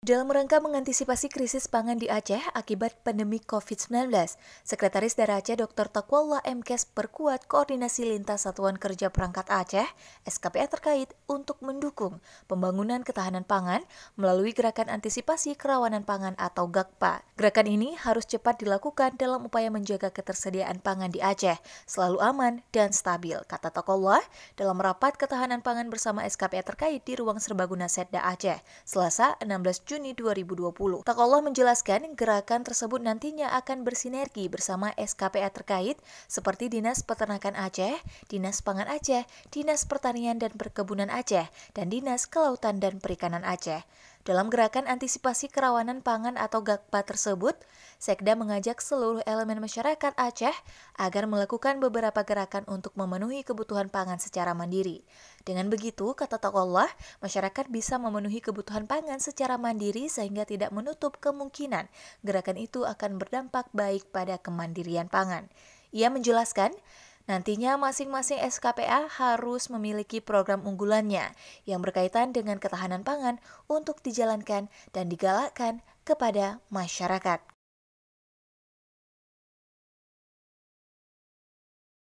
Dalam rangka mengantisipasi krisis pangan di Aceh akibat pandemi COVID-19, Sekretaris Daerah Aceh Dr. Takwalla Mkes perkuat koordinasi lintas satuan kerja perangkat Aceh, SKPA terkait untuk mendukung pembangunan ketahanan pangan melalui Gerakan Antisipasi Kerawanan Pangan atau GAKPA. Gerakan ini harus cepat dilakukan dalam upaya menjaga ketersediaan pangan di Aceh, selalu aman dan stabil, kata Takwalla dalam rapat ketahanan pangan bersama SKPA terkait di Ruang Serbaguna Setda Aceh, Selasa 16 Juni 2020. Takallah menjelaskan gerakan tersebut nantinya akan bersinergi bersama SKPA terkait seperti Dinas Peternakan Aceh, Dinas Pangan Aceh, Dinas Pertanian dan Perkebunan Aceh, dan Dinas Kelautan dan Perikanan Aceh. Dalam gerakan antisipasi kerawanan pangan atau GAKPA tersebut, Sekda mengajak seluruh elemen masyarakat Aceh agar melakukan beberapa gerakan untuk memenuhi kebutuhan pangan secara mandiri. Dengan begitu, kata Allah, masyarakat bisa memenuhi kebutuhan pangan secara mandiri sehingga tidak menutup kemungkinan gerakan itu akan berdampak baik pada kemandirian pangan. Ia menjelaskan, Nantinya masing-masing SKPA harus memiliki program unggulannya yang berkaitan dengan ketahanan pangan untuk dijalankan dan digalakkan kepada masyarakat.